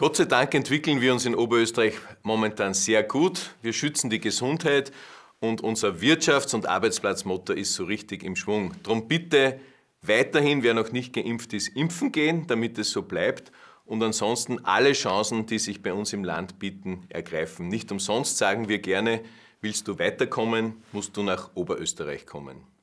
Gott sei Dank entwickeln wir uns in Oberösterreich momentan sehr gut. Wir schützen die Gesundheit und unser Wirtschafts- und Arbeitsplatzmotto ist so richtig im Schwung. Drum bitte weiterhin, wer noch nicht geimpft ist, impfen gehen, damit es so bleibt. Und ansonsten alle Chancen, die sich bei uns im Land bieten, ergreifen. Nicht umsonst sagen wir gerne, willst du weiterkommen, musst du nach Oberösterreich kommen.